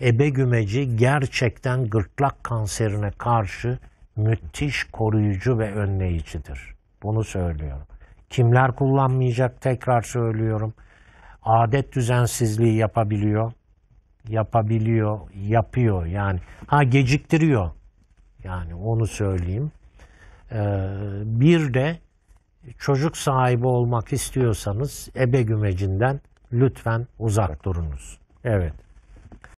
ebe gümeci gerçekten gırtlak kanserine karşı müthiş koruyucu ve önleyicidir. Bunu söylüyorum. Kimler kullanmayacak tekrar söylüyorum. Adet düzensizliği yapabiliyor. Yapabiliyor, yapıyor yani. Ha geciktiriyor. Yani onu söyleyeyim. Ee, bir de çocuk sahibi olmak istiyorsanız ebe gümecinden lütfen uzak durunuz. Evet.